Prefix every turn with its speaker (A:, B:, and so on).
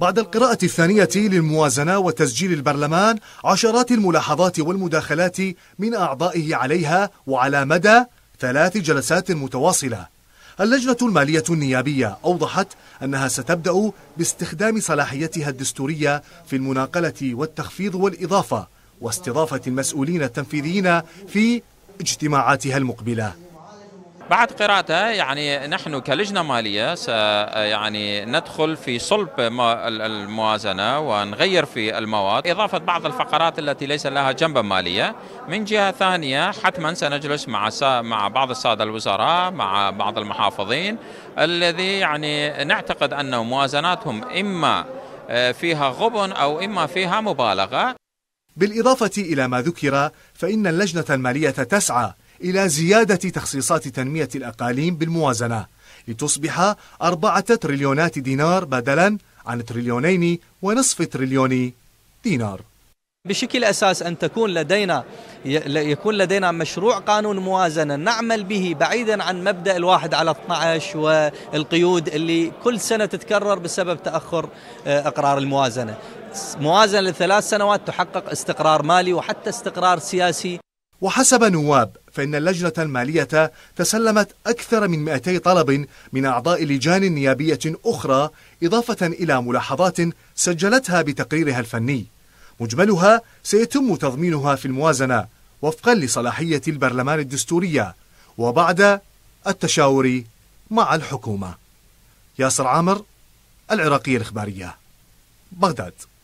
A: بعد القراءة الثانية للموازنة وتسجيل البرلمان عشرات الملاحظات والمداخلات من أعضائه عليها وعلى مدى ثلاث جلسات متواصلة اللجنة المالية النيابية أوضحت أنها ستبدأ باستخدام صلاحيتها الدستورية في المناقلة والتخفيض والإضافة واستضافة المسؤولين التنفيذيين في اجتماعاتها المقبله
B: بعد قراءتها يعني نحن كلجنه ماليه يعني ندخل في صلب الموازنه ونغير في المواد اضافه بعض الفقرات التي ليس لها جنب ماليه من جهه ثانيه حتما سنجلس مع مع بعض الساده الوزراء مع بعض المحافظين الذي يعني نعتقد ان موازناتهم اما آه، فيها غبن او اما فيها مبالغه
A: بالإضافة إلى ما ذكر فإن اللجنة المالية تسعى إلى زيادة تخصيصات تنمية الأقاليم بالموازنة لتصبح أربعة تريليونات دينار بدلا عن تريليونين ونصف تريليون دينار
C: بشكل اساس ان تكون لدينا يكون لدينا مشروع قانون موازنه نعمل به بعيدا عن مبدا الواحد على 12 والقيود اللي كل سنه تتكرر بسبب تاخر آه، اقرار الموازنه. موازنه لثلاث سنوات تحقق استقرار مالي وحتى استقرار سياسي وحسب نواب فإن اللجنة المالية تسلمت أكثر
A: من 200 طلب من أعضاء لجان نيابية أخرى إضافة إلى ملاحظات سجلتها بتقريرها الفني مجملها سيتم تضمينها في الموازنة وفقا لصلاحية البرلمان الدستورية وبعد التشاور مع الحكومة ياسر عامر العراقية الإخبارية بغداد